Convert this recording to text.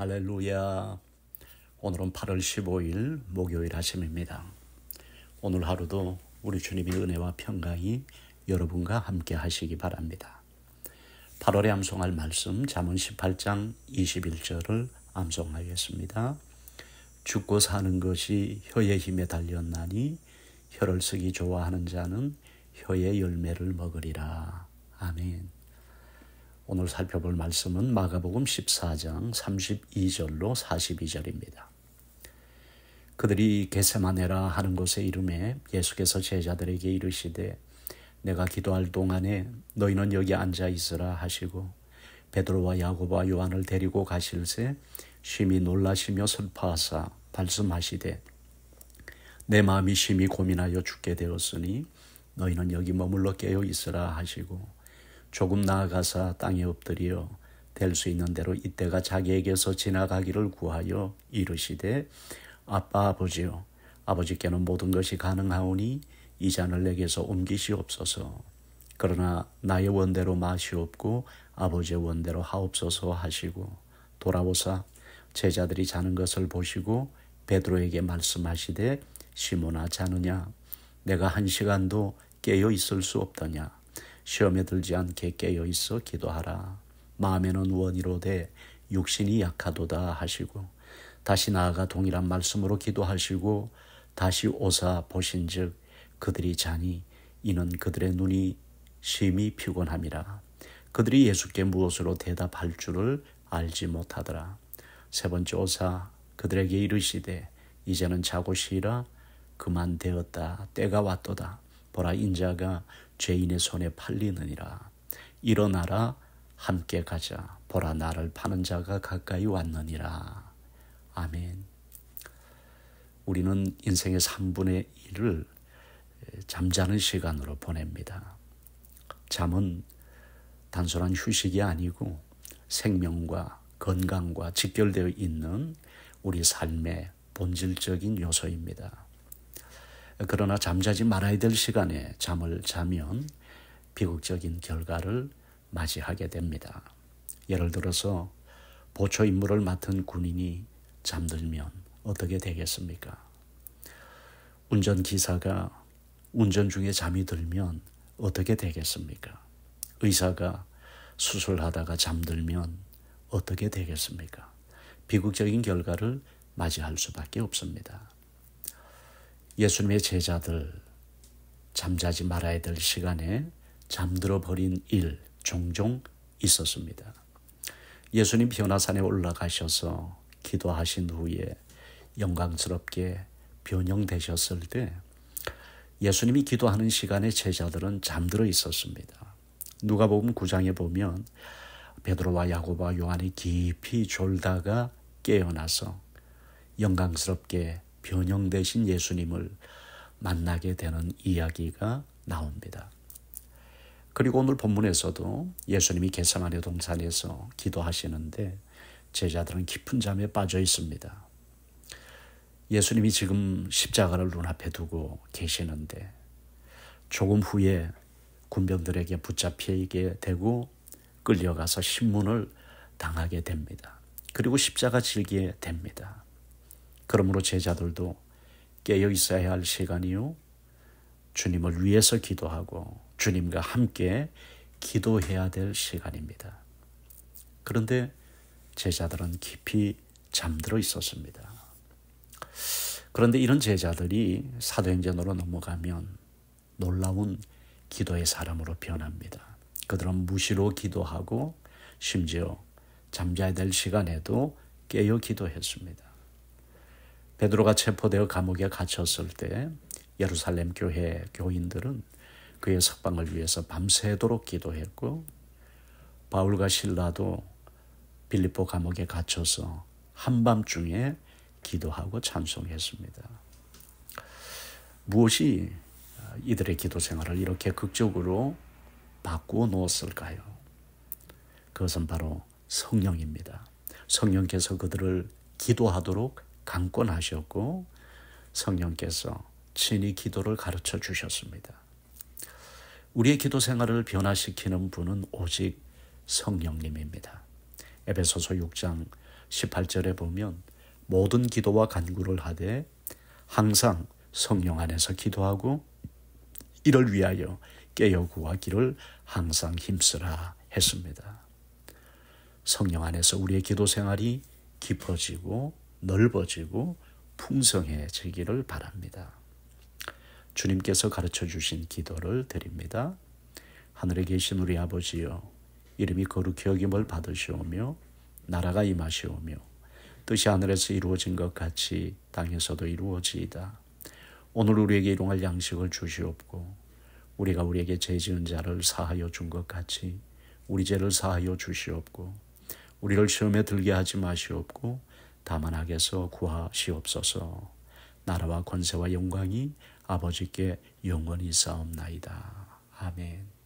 할렐루야. 오늘은 8월 15일 목요일 아침입니다. 오늘 하루도 우리 주님의 은혜와 평강이 여러분과 함께 하시기 바랍니다. 8월에 암송할 말씀 잠언 18장 21절을 암송하겠습니다. 죽고 사는 것이 혀의 힘에 달렸나니 혀를 쓰기 좋아하는 자는 혀의 열매를 먹으리라. 아멘. 오늘 살펴볼 말씀은 마가복음 14장 32절로 42절입니다. 그들이 게세마네라 하는 곳에 이름에 예수께서 제자들에게 이르시되 내가 기도할 동안에 너희는 여기 앉아 있으라 하시고 베드로와 야고보와 요한을 데리고 가실새 심히 놀라시며 슬퍼하사 말씀하시되 내 마음이 심히 고민하여 죽게 되었으니 너희는 여기 머물러 깨어 있으라 하시고 조금 나아가사 땅에 엎드려 될 수 있는 대로 이때가 자기에게서 지나가기를 구하여 이르시되 아빠 아버지요 아버지께는 모든 것이 가능하오니 이 잔을 내게서 옮기시옵소서 그러나 나의 원대로 마시옵고 아버지의 원대로 하옵소서 하시고 돌아오사 제자들이 자는 것을 보시고 베드로에게 말씀하시되 시몬아 자느냐 내가 한 시간도 깨어 있을 수 없더냐 시험에 들지 않게 깨어 있어 기도하라. 마음에는 원이로되 육신이 약하도다 하시고 다시 나아가 동일한 말씀으로 기도하시고 다시 오사 보신즉 그들이 자니 이는 그들의 눈이 심히 피곤함이라 그들이 예수께 무엇으로 대답할 줄을 알지 못하더라 세 번째 오사 그들에게 이르시되 이제는 자고 쉬라 그만 되었다 때가 왔도다 보라 인자가 죄인의 손에 팔리느니라. 일어나라 함께 가자. 보라 나를 파는 자가 가까이 왔느니라. 아멘. 우리는 인생의 3분의 1을 잠자는 시간으로 보냅니다. 잠은 단순한 휴식이 아니고 생명과 건강과 직결되어 있는 우리 삶의 본질적인 요소입니다. 그러나 잠자지 말아야 될 시간에 잠을 자면 비극적인 결과를 맞이하게 됩니다. 예를 들어서 보초 임무를 맡은 군인이 잠들면 어떻게 되겠습니까? 운전기사가 운전 중에 잠이 들면 어떻게 되겠습니까? 의사가 수술하다가 잠들면 어떻게 되겠습니까? 비극적인 결과를 맞이할 수밖에 없습니다. 예수님의 제자들 잠자지 말아야 될 시간에 잠들어 버린 일 종종 있었습니다. 예수님 변화산에 올라가셔서 기도하신 후에 영광스럽게 변형되셨을 때 예수님이 기도하는 시간에 제자들은 잠들어 있었습니다. 누가복음 9장에 보면 베드로와 야고보와 요한이 깊이 졸다가 깨어나서 영광스럽게 변형되신 예수님을 만나게 되는 이야기가 나옵니다. 그리고 오늘 본문에서도 예수님이 개사마리 동산에서 기도하시는데 제자들은 깊은 잠에 빠져 있습니다. 예수님이 지금 십자가를 눈앞에 두고 계시는데 조금 후에 군병들에게 붙잡히게 되고 끌려가서 신문을 당하게 됩니다. 그리고 십자가 질게 됩니다. 그러므로 제자들도 깨어 있어야 할 시간이요. 주님을 위해서 기도하고 주님과 함께 기도해야 될 시간입니다. 그런데 제자들은 깊이 잠들어 있었습니다. 그런데 이런 제자들이 사도행전으로 넘어가면 놀라운 기도의 사람으로 변합니다. 그들은 무시로 기도하고 심지어 잠자야 될 시간에도 깨어 기도했습니다. 베드로가 체포되어 감옥에 갇혔을 때 예루살렘 교회 교인들은 그의 석방을 위해서 밤새도록 기도했고 바울과 신라도 빌립보 감옥에 갇혀서 한밤중에 기도하고 찬송했습니다. 무엇이 이들의 기도 생활을 이렇게 극적으로 바꾸어 놓았을까요? 그것은 바로 성령입니다. 성령께서 그들을 기도하도록 강권하셨고 성령께서 친히 기도를 가르쳐 주셨습니다. 우리의 기도 생활을 변화시키는 분은 오직 성령님입니다. 에베소서 6장 18절에 보면 모든 기도와 간구를 하되 항상 성령 안에서 기도하고 이를 위하여 깨어 구하기를 항상 힘쓰라 했습니다. 성령 안에서 우리의 기도 생활이 깊어지고 넓어지고 풍성해지기를 바랍니다. 주님께서 가르쳐 주신 기도를 드립니다. 하늘에 계신 우리 아버지여, 이름이 거룩히 여김을 받으시오며, 나라가 임하시오며, 뜻이 하늘에서 이루어진 것 같이 땅에서도 이루어지이다. 오늘 우리에게 일용할 양식을 주시옵고, 우리가 우리에게 죄 지은 자를 사하여 준 것 같이 우리 죄를 사하여 주시옵고, 우리를 시험에 들게 하지 마시옵고, 다만 하게서 구하시옵소서. 나라와 권세와 영광이 아버지께 영원히 싸움나이다. 아멘.